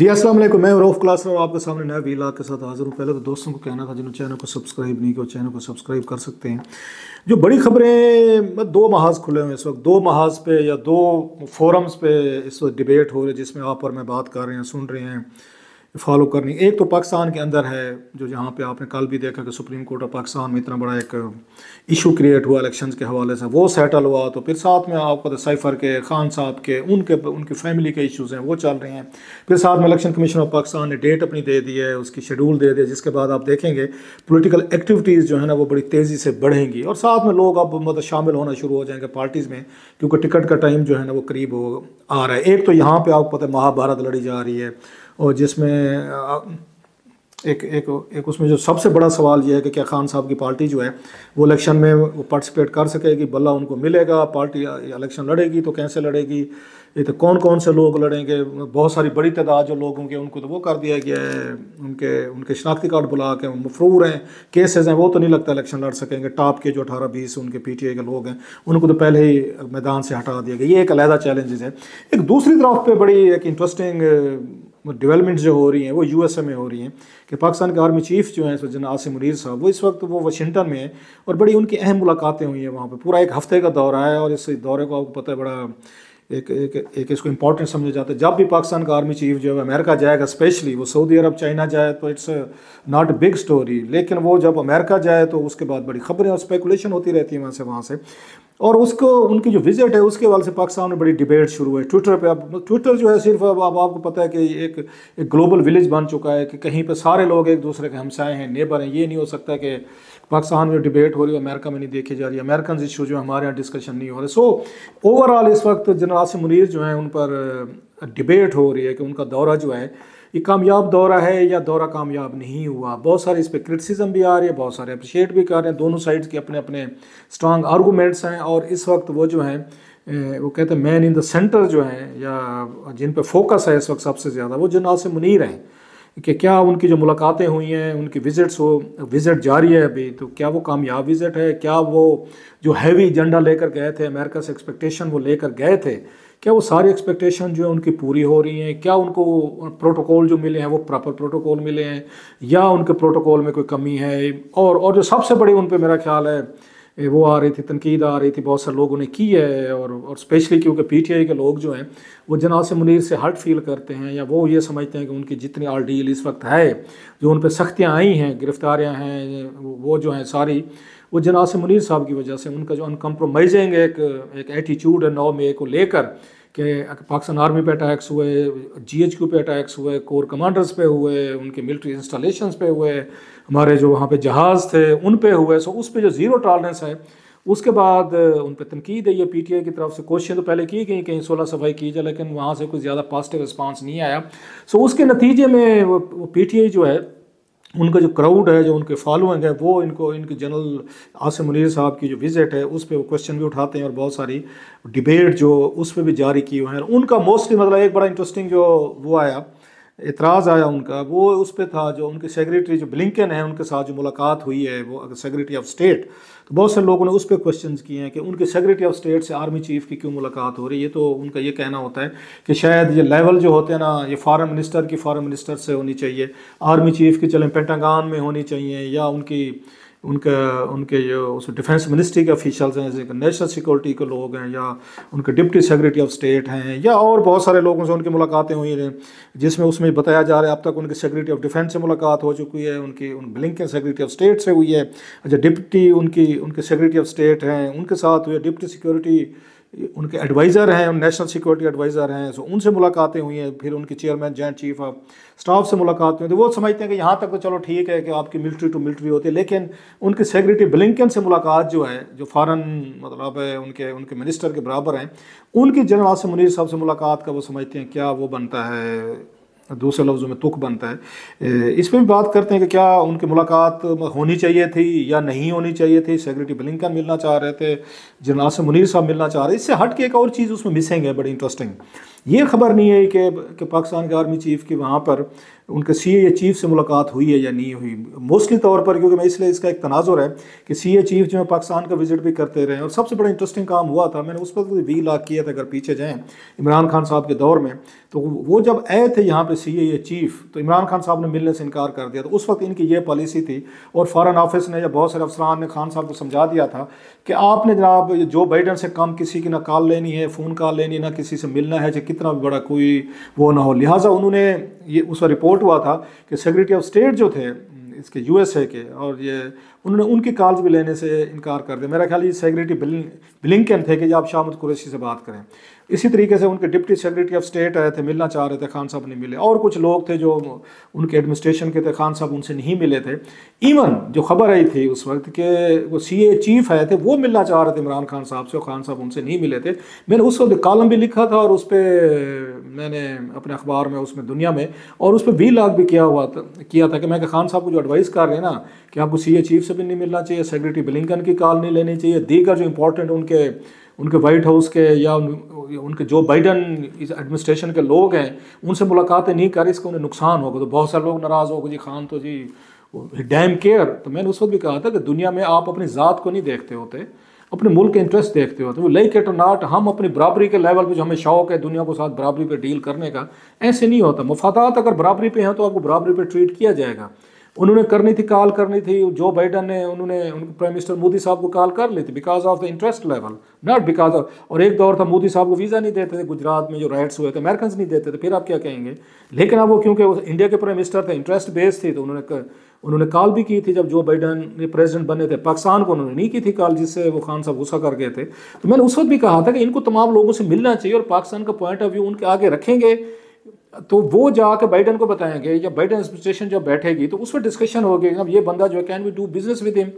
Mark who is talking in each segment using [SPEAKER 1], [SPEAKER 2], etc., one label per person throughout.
[SPEAKER 1] जी अस्सलाम वालेकुम मैं रोफ क्लास और आपके सामने नया वीला के साथ हाज़िर हूँ पहले तो दोस्तों को कहना था जिन्होंने चैनल को सब्सक्राइब नहीं किया चैनल को सब्सक्राइब कर सकते हैं जो बड़ी खबरें दो महाज खुले हुए इस वक्त दो महाज पे या दो फोरम्स पे इस वक्त डिबेट हो रही है जिसमें आप और मैं बात कर रहे हैं सुन रहे हैं फॉलो करनी एक तो पाकिस्तान के अंदर है जो यहाँ पे आपने कल भी देखा कि सुप्रीम कोर्ट ऑफ पाकिस्तान में इतना बड़ा एक इशू क्रिएट हुआ इलेक्शंस के हवाले से वो सेटल हुआ तो फिर साथ में आपको सैफर के खान साहब के उनके उनकी फैमिली के इश्यूज़ हैं वो चल रहे हैं फिर साथ में इलेक्शन कमीशन ऑफ पाकिस्तान ने डेट अपनी दे दी है उसकी शेड्यूल दे दिया जिसके बाद आप देखेंगे पोलिटिकल एक्टिविटीज़ जो है ना वो बड़ी तेज़ी से बढ़ेंगी और साथ में लोग अब मतलब शामिल होना शुरू हो जाएंगे पार्टीज़ में क्योंकि टिकट का टाइम जो है ना वो करीब हो आ रहा है एक तो यहाँ पर आपको पता है महाभारत लड़ी जा रही है और जिसमें एक एक एक उसमें जो सबसे बड़ा सवाल यह है कि क्या खान साहब की पार्टी जो है वो इलेक्शन में पार्टिसिपेट कर सकेगी बल्ला उनको मिलेगा पार्टी इलेक्शन लड़ेगी तो कैसे लड़ेगी ये तो कौन कौन से लोग लड़ेंगे बहुत सारी बड़ी तादाद जो लोग होंगे उनको तो वो कर दिया गया है उनके उनके शनाख्ती कार्ड बुला के मफरूर हैं केसेस हैं वो तो नहीं लगता इलेक्शन लड़ सकेंगे टॉप के जो अठारह बीस उनके पी टी आई के लोग हैं उनको तो पहले ही मैदान से हटा दिया गया ये एक अलहदा चैलेंजेस है एक दूसरी तरफ पर बड़ी एक इंटरेस्टिंग वो डेवलपमेंट जो हो रही हैं वो ए में हो रही हैं कि पाकिस्तान के आर्मी चीफ जो हैं सज्जन आसिम मुनीर साहब वो इस वक्त वो वाशिंगटन में है और बड़ी उनकी अहम मुलाकातें हुई हैं वहाँ पर पूरा एक हफ्ते का दौरा है और इस दौरे को आपको पता है बड़ा एक एक एक इसको इम्पोर्टेंट समझा जाता है जब भी पाकिस्तान का आर्मी चीफ जो है अमेरिका जाएगा स्पेशली वो सऊदी अरब चाइना जाए तो इट्स नॉट बिग स्टोरी लेकिन वो जब अमेरिका जाए तो उसके बाद बड़ी खबरें और स्पेकुलेशन होती रहती है वहाँ से वहाँ से और उसको उनकी जो विजिट है उसके हवाले से पाकिस्तान में बड़ी डिबेट शुरू है ट्विटर पे अब ट्विटर जो है सिर्फ अब आप, आपको पता है कि एक एक ग्लोबल विलेज बन चुका है कि कहीं पर सारे लोग एक दूसरे के हमसाए हैं नेबर हैं ये नहीं हो सकता कि पाकिस्तान में डिबेट हो रही है अमेरिका में नहीं देखी जा रही है अमेरिकन इशू जो है हमारे यहाँ डिस्कशन नहीं हो रहे सो ओवरऑल इस वक्त जनरल आसिम मुनीर जो है उन पर डिबेट हो रही है कि उनका दौरा जो है ये कामयाब दौरा है या दौरा कामयाब नहीं हुआ बहुत सारे इस पर क्रिटिसिज्म भी आ रही है बहुत सारे अप्रिशिएट भी कर रहे हैं दोनों साइड्स के अपने अपने स्ट्रांग आर्गूमेंट्स हैं और इस वक्त वो जो हैं वो कहते हैं मैन इन द सेंटर जो हैं या जिन पर फोकस है इस वक्त सबसे ज़्यादा वो जनरल से मुनीर हैं कि क्या उनकी जो मुलाकातें हुई हैं उनकी विज़िट्स हो विज़िट जारी है अभी तो क्या वो कामयाब विज़िट है क्या वो जो हैवी एजेंडा लेकर गए थे अमेरिका से एक्सपेक्टेशन वो लेकर गए थे क्या वो सारी एक्सपेक्टेशन जो है उनकी पूरी हो रही हैं क्या उनको प्रोटोकॉल जो मिले हैं वो प्रॉपर प्रोटोकॉल मिले हैं या उनके प्रोटोकॉल में कोई कमी है और और जो सबसे बड़ी उन पर मेरा ख्याल है वो आ रही थी तनकीद आ रही थी बहुत सारे लोगों ने की है और और स्पेशली क्योंकि पी टी आई के लोग जो हैं वो जनास मुनीर से हर्ट फील करते हैं या वो ये समझते हैं कि उनकी जितनी आर डील इस वक्त है जो उन पर सख्तियाँ आई हैं गिरफ़्तारियाँ हैं वो जो हैं सारी वो जनासे मुनीर साहब की वजह से उनका जो अनकम्प्रोमाइजिंग एक एक एटीट्यूड है नौ में को लेकर कि पाकिस्तान आर्मी पे अटैक्स हुए जीएचक्यू पे अटैक्स हुए कोर कमांडर्स पे हुए उनके मिलिट्री इंस्टॉलेशंस पे हुए हमारे जो वहाँ पे जहाज़ थे उन पे हुए सो उस पर जो ज़ीरो टॉलरेंस है उसके बाद उन पर तनकीद है ये पी टी आई की तरफ से कोशिशें तो पहले की गई कहीं सोलह सफाई की जाए लेकिन वहाँ से कुछ ज़्यादा पॉजिटिव रिस्पांस नहीं आया सो उसके नतीजे में वो पी टी आई जो है उनका जो क्राउड है जो उनके फॉलोइंग है वो इनको इनके जनरल आसिम मुनीर साहब की जो विज़िट है उस पर वो क्वेश्चन भी उठाते हैं और बहुत सारी डिबेट जो उस पर भी जारी किए हुए हैं उनका मोस्टली मतलब एक बड़ा इंटरेस्टिंग जो वो आया इतराज़ आया उनका वो उस पर था जो उनके सेक्रेटरी जो ब्लिंकन है उनके साथ जो मुलाकात हुई है वो अगर सेक्रेटरी ऑफ स्टेट तो बहुत से लोगों ने उस पर क्वेश्चन किए हैं कि उनके सेक्रेटरी ऑफ स्टेट से आर्मी चीफ की क्यों मुलाकात हो रही है तो उनका ये कहना होता है कि शायद ये लेवल जो होते हैं ना ये फॉरन मिनिस्टर की फॉरन मिनिस्टर से होनी चाहिए आर्मी चीफ की चलें पेंटागान में होनी चाहिए या उनकी उनके उनके जो उस डिफेंस मिनिस्ट्री के ऑफिशल्स हैं जैसे नेशनल सिक्योरिटी के लोग हैं या उनके डिप्टी सेक्रेटरी ऑफ स्टेट हैं या और बहुत सारे लोगों से उनकी मुलाकातें हुई हैं जिसमें उसमें बताया जा रहा है अब तक उनके सेक्रेटरी ऑफ डिफेंस से मुलाकात हो चुकी है उनकी उन ब्लिंकन सेक्रेटरी ऑफ स्टेट से हुई है अच्छा डिप्टी उनकी उनके सेक्रेटरी ऑफ स्टेट हैं उनके साथ हुए डिप्टी सिक्योरिटी उनके एडवाइज़र हैं नेशनल सिक्योरिटी एडवाइज़र हैं सो उनसे मुलाकातें हुई हैं फिर उनके chairman joint chief of staff से मुलाकातें हुई तो वो समझते हैं कि यहाँ तक तो चलो ठीक है कि आपकी मिलिट्री टू मिलिट्री होती है लेकिन उनके सेक्रेटरी ब्लिंकन से मुलाकात जो है जो फ़ारन मतलब है उनके उनके मिनिस्टर के बराबर हैं उनकी जनरल आसम मुनीर साहब से मुलाकात का वो समझते हैं क्या वो बनता है दूसरे लफ्ज़ों में तुक बनता है इसमें भी बात करते हैं कि क्या उनकी मुलाकात होनी चाहिए थी या नहीं होनी चाहिए थी सेक्रेटरी ब्लिंकन मिलना चाह रहे थे जनरल आसम मुनीर साहब मिलना चाह रहे इससे हट के एक और चीज़ उसमें मिसिंग है बड़ी इंटरेस्टिंग ये खबर नहीं है कि, कि पाकिस्तान के आर्मी चीफ की वहाँ पर उनके सी ए चीफ से मुलाकात हुई है या नहीं हुई मोस्टली तौर पर क्योंकि मैं इसलिए इसका एक तनाजुर है कि सी ए चीफ जो है पाकिस्तान का विजिट भी करते रहे और सबसे बड़ा इंटरेस्टिंग काम हुआ था मैंने उस पर वी लाख किया था अगर पीछे जाएँ इमरान खान साहब के दौर में तो वो जब आए थे यहाँ पर सी ए चीफ तो इमरान खान साहब ने मिलने से इनकार कर दिया तो उस वक्त इनकी ये पॉलिसी थी और फ़ॉरन ऑफिस ने या बहुत सारे अफसरान ने खान साहब को समझा दिया था कि आपने जनाब जो बाइडन से काम किसी की ना कॉल लेनी है फ़ोन कॉल लेनी है ना किसी से मिलना है कितना भी बड़ा कोई वो ना हो लिहाजा उन्होंने ये उसका रिपोर्ट हुआ था कि सेक्रेटरी ऑफ स्टेट जो थे इसके यू एस ए के और ये उन्होंने उनकी कॉल्स भी लेने से इनकार कर दिया मेरा ख्याल ये सेक्रेटरी बिलिंकन थे कि आप शामद कुरैशी से बात करें इसी तरीके से उनके डिप्टी सेक्रेटरी ऑफ स्टेट आए थे मिलना चाह रहे थे खान साहब नहीं मिले और कुछ लोग थे जो उनके एडमिनिस्ट्रेशन के थे खान साहब उनसे नहीं मिले थे इवन जो खबर आई थी उस वक्त के वो सी ए चीफ आए थे वो मिलना चाह रहे थे इमरान खान साहब से और खान साहब उनसे नहीं मिले थे मैंने उस वक्त कॉलम भी लिखा था और उस पर मैंने अपने अखबार में उसमें दुनिया में और उस पर वी लाख भी किया हुआ था किया था कि मैं खान साहब को जो एडवाइस कर रहे हैं ना कि आपको सी चीफ से भी नहीं मिलना चाहिए सेक्रेटरी ब्लिंकन की कॉल नहीं लेनी चाहिए दीगर जो इंपॉर्टेंट उनके उनके वाइट हाउस के या उनके जो बाइडन इस एडमिनिस्ट्रेशन के लोग हैं उनसे मुलाकातें नहीं करें इसका उन्हें नुकसान होगा तो बहुत सारे लोग नाराज़ हो गए जी खान तो जी डैम केयर तो मैंने उस वक्त भी कहा था कि दुनिया में आप अपनी ज़ात को नहीं देखते होते अपने मुल्क के इंटरेस्ट देखते होते वो लाइक एट नाट हम अपनी बराबरी के लेवल पे जो हमें शौक है दुनिया के साथ बराबरी पे डील करने का ऐसे नहीं होता मुफादात अगर बराबरी पे हैं तो आपको बराबरी पे ट्रीट किया जाएगा उन्होंने करनी थी कॉल करनी थी जो बाइडन ने उन्होंने उनके प्राइम मिनिस्टर मोदी साहब को कॉल कर ली थी because of the interest level not because of और एक दौर था मोदी साहब को वीज़ा नहीं देते थे गुजरात में जो राइट्स हुए थे अमेरिकन नहीं देते थे फिर आप क्या कहेंगे लेकिन अब वो क्योंकि इंडिया के प्राइम मिनिस्टर थे इंटरेस्ट बेस्ड थी तो उन्होंने कर, उन्होंने कॉल भी की थी जब जो बाइडन ने प्रेसिडेंट बने थे पाकिस्तान को उन्होंने नहीं की थी कॉल जिससे वो खान साहब गुस्सा कर गए थे तो मैंने उस वक्त भी कहा था कि इनको तमाम लोगों से मिलना चाहिए और पाकिस्तान का पॉइंट ऑफ व्यू उनके आगे रखेंगे तो वो जाकर बाइडन को बताएंगे या बाइडन एडमिनिस्ट्रेशन जब बैठेगी तो उस पर डिस्कशन होगी जनाब ये बंदा जो है can we do business with him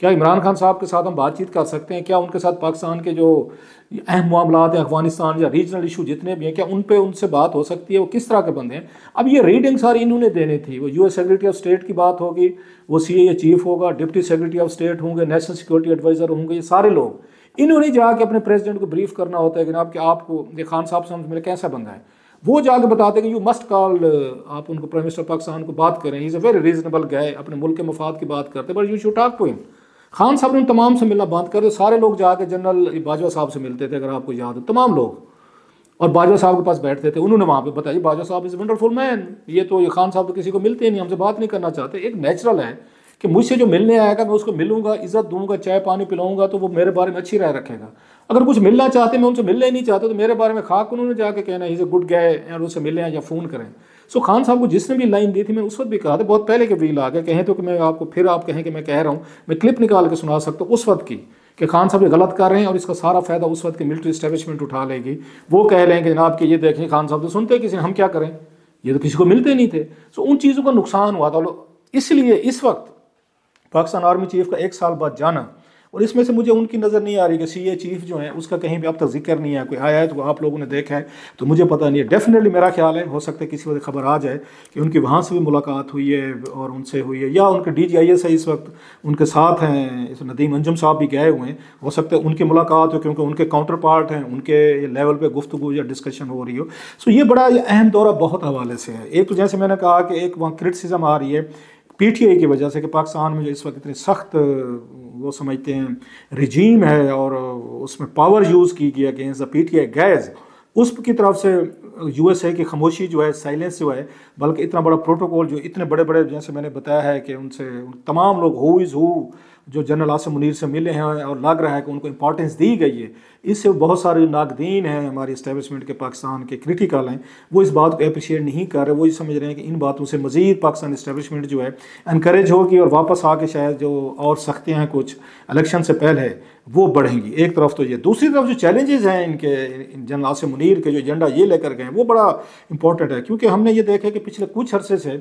[SPEAKER 1] क्या इमरान खान साहब के साथ हम बातचीत कर सकते हैं क्या उनके साथ पाकिस्तान के जो अहम मामला हैं अफगानिस्तान या रीजनल इशू जितने भी हैं क्या उन पर उनसे बात हो सकती है वो किस तरह के बंदे हैं अब ये रीडिंग सारी इन्होंने देनी थी वो एस सेक्रेटरी ऑफ स्टेट की बात होगी वो सी ए चीफ होगा डिप्टी सेक्रेटरी ऑफ स्टेट होंगे नेशनल सिक्योरिटी एडवाइज़र होंगे ये सारे लोग इन्होंने जाके अपने प्रेसिडेंट को ब्रीफ करना होता है जनाब कि आपको ये खान साहब समझ मेरे कैसा बंदा है वो जाकर बताते हैं यू मस्ट कॉल आप उनको प्राइम मिनिस्टर पाकिस्तान को बात करें इज़ अ वेरी रीजनेबल गए अपने मुल्क के मफाद की बात करते हैं but you should talk to him Khan साहब ने तमाम से मिलना बंद कर दिया सारे लोग जाकर जनरल बाजवा साहब से मिलते थे अगर आपको याद हो तमाम लोग और बाजवा साहब के पास बैठते थे उन्होंने वहाँ पे बताया बाजवा साहब इज़ वंडरफुल मैन ये तो ये खान साहब तो किसी को मिलते ही नहीं हमसे बात नहीं करना चाहते एक नेचुरल है कि मुझसे जो मिलने आएगा मैं उसको मिलूंगा इज्जत दूंगा चाय पानी पिलाऊंगा तो वो मेरे बारे में अच्छी राय रखेगा अगर कुछ मिलना चाहते मैं उनसे मिलना नहीं चाहता तो मेरे बारे में खाक उन्होंने जाके कहना इज़ ए गुड गए और उससे मिलें या फ़ोन करें सो खान साहब को जिसने भी लाइन दी थी मैं उस वक्त भी कहा था बहुत पहले के वील आ गए कहें तो कि मैं आपको फिर आप कहें कि मैं कह रहा हूँ मैं क्लिप निकाल के सुना सकता हूँ उस वक्त की कि खान साहब ये गलत कर रहे हैं और इसका सारा फ़ायदा उस वक्त की मिलिट्री स्टैब्लिशमेंट उठा लेगी वो कह रहे हैं कि जनाब के ये देखें खान साहब तो सुनते किसी हम क्या करें ये तो किसी को मिलते नहीं थे सो उन चीज़ों का नुकसान हुआ था इसलिए इस वक्त पाकिस्तान आर्मी चीफ का एक साल बाद जाना और इसमें से मुझे उनकी नज़र नहीं आ रही कि सी ए चीफ जो है उसका कहीं भी अब तक जिक्र नहीं है कोई आया है तो आप लोगों ने देखा है तो मुझे पता नहीं है डेफिनेटली मेरा ख्याल है हो सकता है किसी वक्त खबर आ जाए कि उनकी वहाँ से भी मुलाकात हुई है और उनसे हुई है या उनके डी जी आई एस है इस वक्त उनके साथ हैं इस नदीम अंजम साहब भी गए हुए हैं हो सकते हैं उनकी मुलाकात हो क्योंकि उनके काउंटर पार्ट हैं उनके लेवल पर गुफ्तु या डिस्कशन हो रही हो सो ये बड़ा अहम दौरा बहुत हवाले से है एक तो जैसे मैंने कहा कि एक वहाँ क्रिटिसिज़म आ रही है पीटीआई की वजह से कि पाकिस्तान में जो इस वक्त इतने सख्त वो समझते हैं रिजीम है और उसमें पावर यूज़ की गई अगेंस्ट द पीटीआई गैस उसकी तरफ से यूएसए की खामोशी जो है साइलेंस जो है बल्कि इतना बड़ा प्रोटोकॉल जो इतने बड़े बड़े जैसे मैंने बताया है कि उनसे तमाम लोग हु इज़ हु जो जनरल आसम मुनीर से मिले हैं और लग रहा है कि उनको इम्पोर्टेंस दी गई है इससे बहुत सारे नागदीन हैं हमारे इस्टेबलिशमेंट के पाकिस्तान के क्रिटिकल हैं वो इस बात को अप्रिशिएट नहीं कर रहे वो ये समझ रहे हैं कि इन बातों से मज़ीद पाकिस्तान इस्टेबलिशमेंट जो है इनक्रेज होगी और वापस आके शायद जो और सख्तियाँ कुछ इलेक्शन से पहले वो बढ़ेंगी एक तरफ तो ये दूसरी तरफ जो चैलेंजेस हैं इनके जनरल आसिम मुनीर के जो एजेंडा ये लेकर गए वो बड़ा इंपॉर्टेंट है क्योंकि हमने ये देखा कि पिछले कुछ अरसे से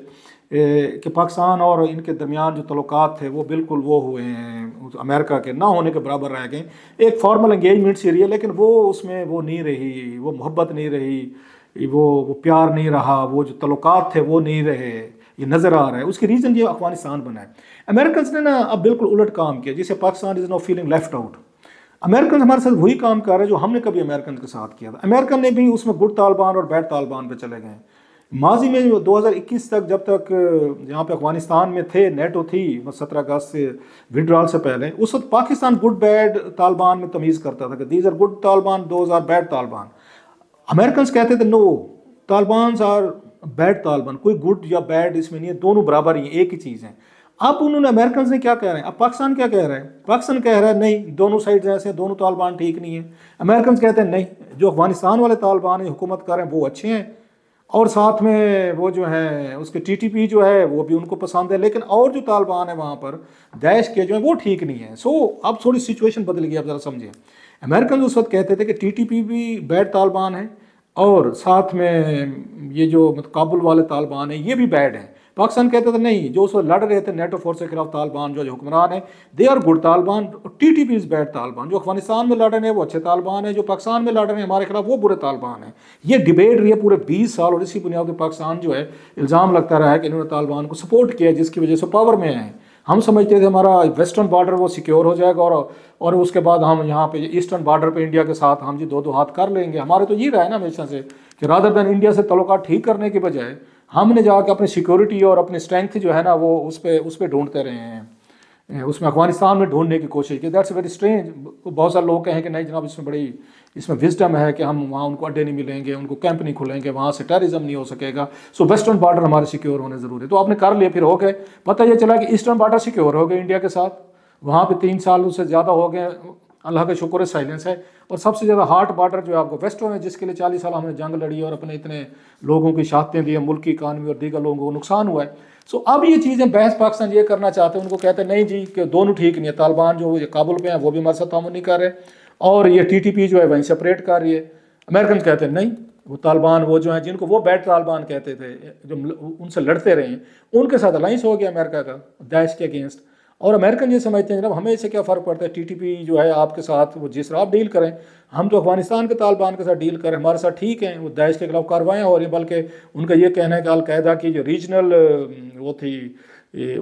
[SPEAKER 1] कि पाकिस्तान और इनके दरमियान जो तलुक थे वो बिल्कुल वो हुए हैं अमेरिका के ना होने के बराबर रह गए एक फॉर्मल इंगेजमेंट से अच्छी रही है लेकिन वो उसमें वो नहीं रही वो मोहब्बत नहीं रही वो वो प्यार नहीं रहा वो जो तल्लुकात थे वो नहीं रहे ये नज़र आ रहा है उसकी रीज़न ये अफगानिस्तान बना है अमेरिकन ने ना अब बिल्कुल उलट काम किया जिसे Pakistan is no feeling left out American हमारे साथ वही काम कर रहे हैं जो हमने कभी अमेरिकन के साथ किया था अमेरिकन ने भी उसमें गुड तालिबान और बैड तालिबान पर चले गए माजी में 2021 तक जब तक यहाँ पे अफगानिस्तान में थे नेटो थी सत्रह अगस्त से विड्रॉल से पहले उस वक्त पाकिस्तान गुड बैड तालिबान में तमीज़ करता था कि दीज आर गुड तालिबान दो आर बैड तालिबान अमेरिकन कहते थे no Taliban are bad Taliban कोई गुड या बैड इसमें नहीं है दोनों बराबर ही एक ही चीज़ है अब उन्होंने अमेरिकन ने क्या कह रहे हैं अब पाकिस्तान क्या कह रहे हैं पाकिस्तान कह रहा है नहीं दोनों साइड ऐसे दोनों तालिबान ठीक नहीं है अमेरिकन कहते हैं नहीं जो अफगानिस्तान वाले तालिबान हुकूमत कर रहे हैं वो अच्छे हैं और साथ में वो जो है उसके टीटीपी जो है वो भी उनको पसंद है लेकिन और जो तालिबान है वहाँ पर दैश के जो है वो ठीक नहीं है सो so, अब थोड़ी सिचुएशन बदल गई आप ज़रा समझिए अमेरिकन उस वक्त कहते थे कि टीटीपी भी बैड तालिबान है और साथ में ये जो मतलब काबुल वाले तालिबान हैं ये भी बैड हैं पाकिस्तान कहते थे तो नहीं जो उस वक्त लड़ रहे थे नेटो फोर्स के खिलाफ तालिबान जो हुक्मरान है they are good Taliban T T P is bad Taliban जो अफगानिस्तान में लड़ रहे हैं वो अच्छे तालिबान है जो पाकिस्तान में लड़ रहे हैं हमारे खिलाफ वो बुरे तालिबान हैं ये डिबेट रही है पूरे बीस साल और इसी बुनियाद पर पाकिस्तान जो है इल्ज़ाम लगता रहा है कि इन्होंने तालिबान को सपोर्ट किया जिसकी वजह से पावर में आए हम समझते थे हमारा वेस्टर्न बॉर्डर वो सिक्योर हो जाएगा और और उसके बाद हम यहाँ पे ईस्टर्न बॉर्डर पे इंडिया के साथ हम जी दो दो हाथ कर लेंगे हमारे तो ये रहा है ना हमेशा से कि राधर दैन इंडिया से तलुकात ठीक करने के बजाय हमने जाकर अपनी सिक्योरिटी और अपनी स्ट्रेंथ जो है ना वो उस पर उस पर ढूंढते रहे हैं उसमें अफगानिस्तान में ढूंढने की कोशिश की दैट्स वेरी स्ट्रेंज बहुत सारे लोग कहें कि नहीं जनाब इसमें बड़ी इसमें विजडम है कि हम वहाँ उनको अड्डे नहीं मिलेंगे उनको कैंप नहीं खुलेंगे वहाँ से टेररिज्म नहीं हो सकेगा सो वेस्टर्न बॉर्डर हमारे सिक्योर होने ज़रूरी है तो आपने कर लिए फिर हो गए पता यह चला कि ईस्टर्न बॉर्डर सिक्योर हो गए इंडिया के साथ वहाँ पर तीन साल उससे ज़्यादा हो गए अल्लाह का शुक्र है साइलेंस है और सबसे ज़्यादा हार्ट बार्डर जो है आपको वेस्टों में जिसके लिए चालीस साल हमने जंग लड़ी और अपने इतने लोगों की शहादतें दी मुल्क की इकानमी और दीगर लोगों को नुकसान हुआ है सो अब ये चीज़ें बहस पाकिस्तान ये करना चाहते हैं उनको कहते हैं नहीं जी कि दोनों ठीक नहीं है तालिबान जो काबुल पर हैं वो भी हमारे साथ तामुन नहीं कर रहे और ये टी टी पी जो है वहीं सेपरेट कर रही है अमेरिकन कहते हैं नहीं वो तालिबान वो जो हैं जिनको वो बैट तालिबान कहते थे जो उनसे लड़ते रहे हैं उनके साथ अलाइंस हो गया अमेरिका का दाइश के अगेंस्ट और अमेरिकन ये समझते हैं जनाब हमें इसे क्या फ़र्क पड़ता है टीटीपी जो है आपके साथ वो जिस तरह आप डील करें हम तो अफगानिस्तान के तालिबान के साथ डील करें हमारे साथ ठीक हैं वो दाइश के खिलाफ कार्रवाइयाँ हो रही हैं बल्कि उनका ये कहना है कि अलकायदा की जो रीजनल वो थी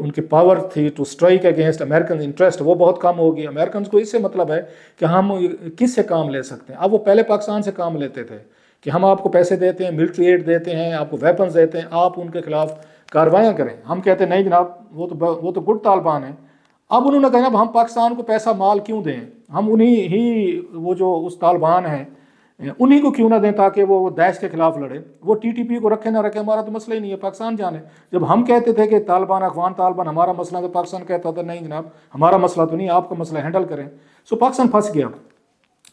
[SPEAKER 1] उनकी पावर थी to strike against American interest वो बहुत कम होगी अमेरिकन को इससे मतलब है कि हम किस से काम ले सकते हैं अब वो पहले पाकिस्तान से काम लेते थे कि हम आपको पैसे देते हैं मिल्ट्री एड देते हैं आपको वेपन्स देते हैं आप उनके खिलाफ़ कार्रवाइयाँ करें हम कहते नहीं जनाब वो तो वो तो गुड तालिबान है अब उन्होंने कहा अब हम पाकिस्तान को पैसा माल क्यों दें हम उन्हीं ही वो जो उस तालिबान हैं उन्हीं को क्यों ना दें ताकि वो दाइश के ख़िलाफ़ लड़े वो टीटीपी को रखे ना रखे हमारा तो मसला ही नहीं है पाकिस्तान जाने जब हम कहते थे कि तालिबान अफगान तालिबान हमारा मसला तो पाकिस्तान कहता था नहीं जनाब हमारा मसला तो नहीं आपका मसला हैंडल करें सो पाकिस्तान फंस गया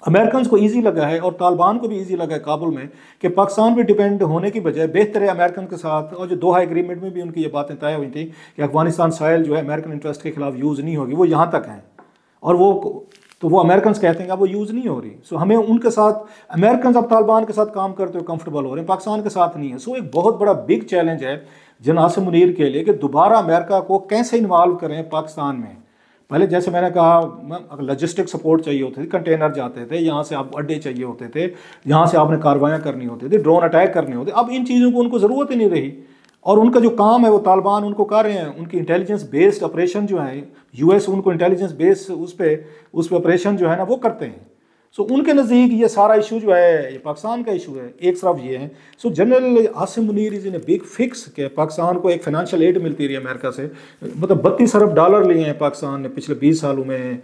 [SPEAKER 1] अमेरिकन को ईजी लगा है और तालिबान को भी ईजी लगा है काबुल में कि पाकिस्तान पर डिपेंड होने की बजाय बेहतर है अमेरिकन के साथ और जो दोहा एग्रीमेंट में भी उनकी ये बातें तय हुई थी कि अफगानिस्तान साइल जो है अमेरिकन इंटरेस्ट के खिलाफ यूज़ नहीं होगी वो यहाँ तक हैं और वो तो वो अमेरिकन कहते हैं कि वो यूज़ नहीं हो रही सो हमें उनके साथ अमेरिकन अब तालिबान के साथ काम करते हुए कम्फर्टेबल हो रहे हैं पाकिस्तान के साथ नहीं है सो एक बहुत बड़ा बिग चैलेंज है जनासिम मुनीर के लिए कि दोबारा अमेरिका को कैसे इन्वाल्व करें पाकिस्तान में पहले जैसे मैंने कहा लॉजिस्टिक सपोर्ट चाहिए होते थे कंटेनर जाते थे यहाँ से आप अड्डे चाहिए होते थे यहाँ से आपने कार्रवाइयाँ करनी होती थी ड्रोन अटैक करने होते अब इन चीज़ों को उनको ज़रूरत ही नहीं रही और उनका जो काम है वो तालिबान उनको कर रहे हैं उनकी इंटेलिजेंस बेस्ड ऑपरेशन जो है यूएस उनको इंटेलिजेंस बेस्ड उस पर उस पर ऑपरेशन जो है ना वो करते हैं सो उनके नज़दीक ये सारा इशू जो है ये पाकिस्तान का इशू है एक तरफ ये है so general Asim Munir is in big fix के पाकिस्तान को एक फाइनेंशियल एड मिलती रही है अमेरिका से मतलब बत्तीस अरब डॉलर लिए हैं पाकिस्तान ने पिछले बीस सालों में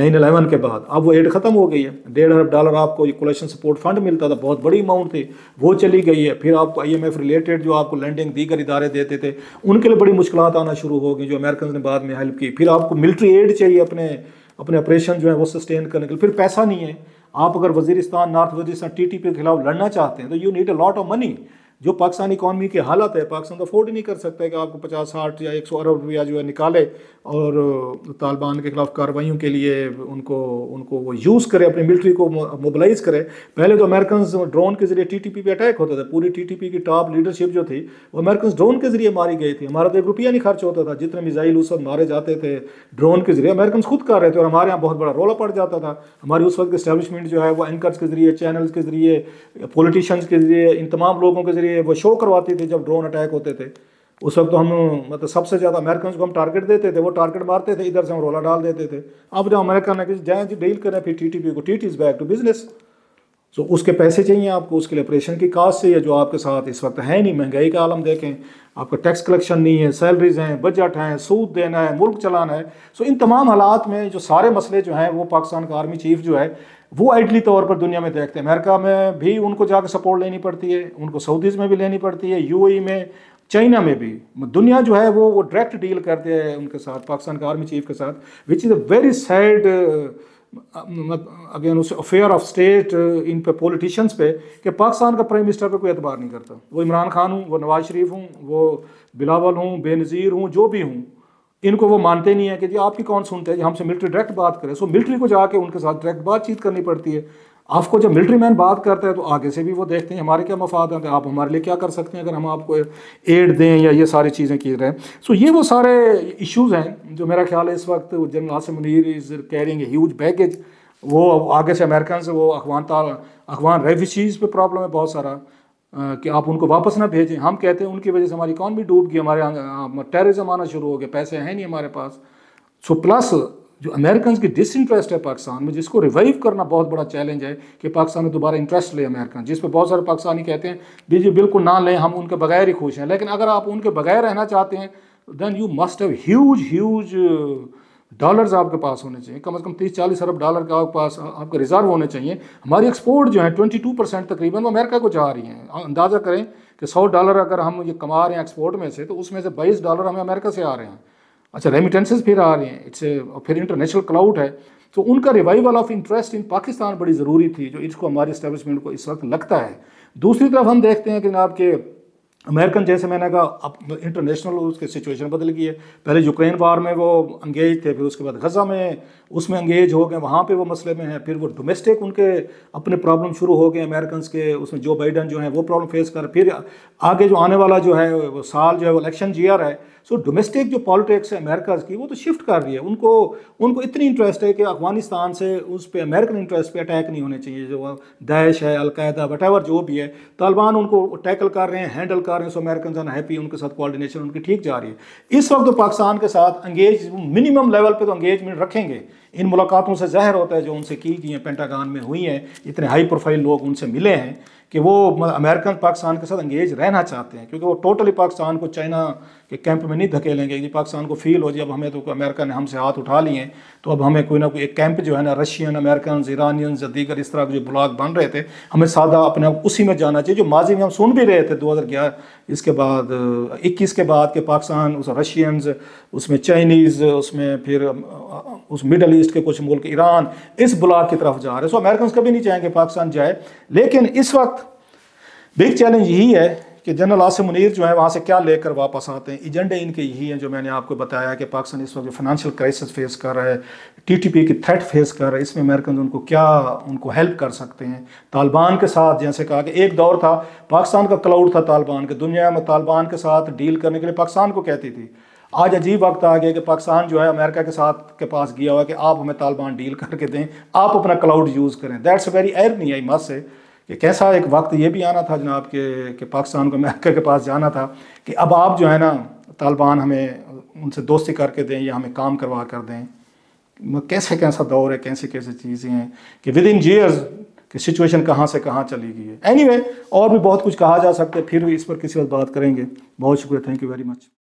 [SPEAKER 1] नाइन अलेवन के बाद अब वो एड ख़त्म हो गई है डेढ़ अरब डॉलर आपको ये कोलेशन सपोर्ट फंड मिलता था बहुत बड़ी अमाउंट थी वो चली गई है फिर आपको आई एम एफ रिलेटेड जो आपको लैंडिंग दीगर इदारे देते थे उनके लिए बड़ी मुश्किल आना शुरू हो गई जो अमेरिकन ने बाद में हेल्प की फिर आपको मिल्ट्री एड चाहिए अपने अपने ऑपरेशन जो है वो सस्टेन करने के लिए फिर पैसा नहीं है आप अगर Waziristan north Waziristan T T P के खिलाफ लड़ना चाहते हैं तो you need a lot of money जो पाकिस्तान इकानमी की हालत है पाकिस्तान तो अफोर्ड ही नहीं कर सकता कि आपको पचास साठ या एक सौ अरब रुपया जो है निकाले और तालिबान के खिलाफ कार्रवाइयों के लिए उनको उनको वो यूज़ करे अपनी मिलिट्री को मोबलाइज करे पहले तो अमेरिकन ड्रोन के जरिए पी पे अटैक होता था पूरी पी की टॉप लीडरशिप जो थी वो अमेरिकन ड्रोन के जरिए मारी गई थी हमारा तो एक रुपया नहीं खर्च होता था जितने मिज़ाइल उस वक्त मारे जाते थे ड्रोन के जरिए अमेरिकन खुद कर रहे थे और हमारे यहाँ बहुत बड़ा रोला पड़ जाता था हमारी उस वक्त स्टैब्लिशमेंट जो है वो एंकर्स के जरिए चैनल्स के जरिए पोलिटिशन के जरिए इन तमाम लोगों के जरिए वो शो करवाती थी जब ड्रोन अटैक होते थे उस वक्त तो हम मतलब सबसे ज़्यादा अमेरिकन को हम टारगेट देते थे वो टारगेट मारते थे इधर से हम रोला डाल देते थे अब जब अमेरिका ने जाए जी डील करें फिर टी को T is back to business so उसके पैसे चाहिए आपको उसके लिए ऑपरेशन की कास्ट चाहिए जो आपके साथ इस वक्त है नहीं महंगाई का आलम देखें आपका टैक्स कलेक्शन नहीं है सैलरीज हैं बजट हैं सूद देना है मुल्क चलाना है सो इन तमाम हालात में जो सारे मसले जो हैं वो पाकिस्तान का आर्मी चीफ जो है वो आइडली तौर पर दुनिया में देखते हैं अमेरिका में भी उनको जाकर सपोर्ट लेनी पड़ती है उनको सऊदीज़ में भी लेनी पड़ती है यूएई e में चाइना में भी दुनिया जो है वो वो डायरेक्ट डील करते हैं उनके साथ पाकिस्तान के आर्मी चीफ के साथ which is a very sad again उस अफेयर ऑफ स्टेट इन पे पॉलिटिशियंस पे कि पाकिस्तान का प्राइम मिनिस्टर पे कोई एतबार नहीं करता वो इमरान खान हूँ वो नवाज शरीफ हूँ वो बिलावल हूँ बेनज़ीर हूँ जो भी हूँ इनको वो मानते नहीं है कि जी आपकी कौन सुनते हैं जी हमसे मिलिट्री डायरेक्ट बात करें सो मिलिट्री को जाके उनके साथ डायरेक्ट बातचीत करनी पड़ती है आपको जब मिलिट्री मैन बात करते हैं तो आगे से भी वो देखते हैं हमारे क्या मफाद हैं आप हमारे लिए क्या कर सकते हैं अगर हम आपको एड दें या ये सारी चीज़ें की रहें सो ये वो सारे इश्यूज़ हैं जो मेरा ख्याल है इस वक्त general Asim Munir is carrying huge baggage वो आगे से अमेरिकन से वो अखवान अखवान रेफ्यूजीज़ पर प्रॉब्लम है बहुत सारा कि आप उनको वापस ना भेजें हम कहते हैं उनकी वजह से हमारी इकॉनमी डूब गई हमारे टेररिज्म आना शुरू हो गया पैसे हैं नहीं हमारे पास सो प्लस जो अमेरिकन की डिसइंटरेस्ट है पाकिस्तान में जिसको रिवाइव करना बहुत बड़ा चैलेंज है कि पाकिस्तान में दोबारा इंटरेस्ट ले अमेरिकन जिस पर बहुत सारे पाकिस्तानी कहते हैं भी जी बिल्कुल ना लें हम उनके बगैर ही खुश हैं लेकिन अगर आप उनके बगैर रहना चाहते हैं then you must have huge huge dollars आपके पास होने चाहिए कम से कम तीस चालीस अरब डॉलर का आपके पास आपके रिजर्व होने चाहिए हमारी एक्सपोर्ट जो है ट्वेंटी टू परसेंट तकरीबन वो अमेरिका को जा रही हैं अंदाज़ा करें कि सौ डॉलर अगर हम ये कमा रहे हैं एक्सपोर्ट में से तो उसमें से बाईस डॉलर हमें अमेरिका से आ रहे हैं अच्छा रेमिटेंसेज फिर आ रहे हैं इट्स फिर इंटरनेशनल क्लाउड है तो उनका revival of interest in Pakistan बड़ी ज़रूरी थी जो इसको हमारे इस्टेबलिशमेंट को इस वक्त लगता है दूसरी तरफ हम देखते हैं कि आपके अमेरिकन जैसे मैंने कहा अब इंटरनेशनल उसकी सिचुएशन बदल गई है पहले यूक्रेन वार में वो अंगेज थे फिर उसके बाद गजा में उसमें अंगेज हो गए वहाँ पे वो मसले में हैं फिर वो डोमेस्टिक उनके अपने प्रॉब्लम शुरू हो गए अमेरिकन के उसमें जो बाइडन जो है वो प्रॉब्लम फेस कर फिर आगे जो आने वाला जो है वो साल जो है वो इलेक्शन रहा है सो डोमेस्टिक जो पॉलिटिक्स है अमेरिका की वो तो शिफ्ट कर रही है उनको उनको इतनी इंटरेस्ट है कि अफगानिस्तान से उस पर अमेरिकन इंटरेस्ट पर अटैक नहीं होने चाहिए जो दाइश है अलकायदा वट जो भी है तालिबान उनको टैकल कर रहे हैं हैंडल कर रहे हैं सो अमेरिकन आर हैप्पी उनके साथ कोऑर्डिनेशन उनकी ठीक जा रही है इस वक्त तो पाकिस्तान के साथ अंगेज मिनिमम लेवल पर तो अंगेजमेंट रखेंगे इन मुलाकातों से जाहिर होता है जो उनसे की गई हैं पेंटागान में हुई हैं इतने हाई प्रोफाइल लोग उनसे मिले हैं कि वो मतलब अमेरिकन पाकिस्तान के साथ अंगेज रहना चाहते हैं क्योंकि वो टोटली पाकिस्तान को चाइना के कैंप में नहीं धकेलेंगे कि पाकिस्तान को फील हो जाए अब हमें तो अमेरिका ने हमसे हाथ उठा लिए तो अब हमें कोई ना कोई एक कैंप जो है ना रशियन अमेरिकन ईरानियन या दीगर इस तरह के जो ब्लॉक बन रहे थे हमें सादा अपने आप उसी में जाना चाहिए जो माजी में हम सुन भी रहे थे दो हज़ार ग्यारह इसके बाद इक्कीस के बाद कि पाकिस्तान उस रशियंस उसमें चाइनीज़ उसमें फिर उस मिडल ईस्ट के कुछ मुल्क ईरान इस ब्लॉक की तरफ जा रहे हैं सो अमेरिकन कभी नहीं चाहेंगे पाकिस्तान जाए लेकिन इस वक्त बिग चैलेंज यही है कि जनरल आसिम मुनीर जो है वहाँ से क्या लेकर वापस आते हैं एजेंडे इनके यही हैं जो मैंने आपको बताया कि पाकिस्तान इस वक्त जो फाइनेंशियल क्राइसिस फेस कर रहा है टीटीपी की थ्रेट फेस कर रहा है इसमें अमेरिकन उनको क्या उनको हेल्प कर सकते हैं तालिबान के साथ जैसे कहा कि एक दौर था पाकिस्तान का क्लाउड था तालिबान के दुनिया में तालिबान के साथ डील करने के लिए पाकिस्तान को कहती थी आज अजीब वक्त आ गया कि पाकिस्तान जो है अमेरिका के साथ के पास गया हुआ कि आप हमें तालिबान डील करके दें आप अपना क्लाउड यूज़ करें दैट्स वेरी एयर नहीं आई मत से कि कैसा एक वक्त ये भी आना था जनाब के कि पाकिस्तान को अमेरिका के पास जाना था कि अब आप जो है ना तालिबान हमें उनसे दोस्ती करके दें या हमें काम करवा कर दें कैसे कैसा दौर है कैसे कैसे चीज़ें हैं कि विद इन जीयर्स कि सिचुएशन कहाँ से कहाँ चली गई है एनीवे anyway, और भी बहुत कुछ कहा जा सकता है फिर भी इस पर किसी वक्त बात करेंगे बहुत शुक्रिया थैंक यू वेरी मच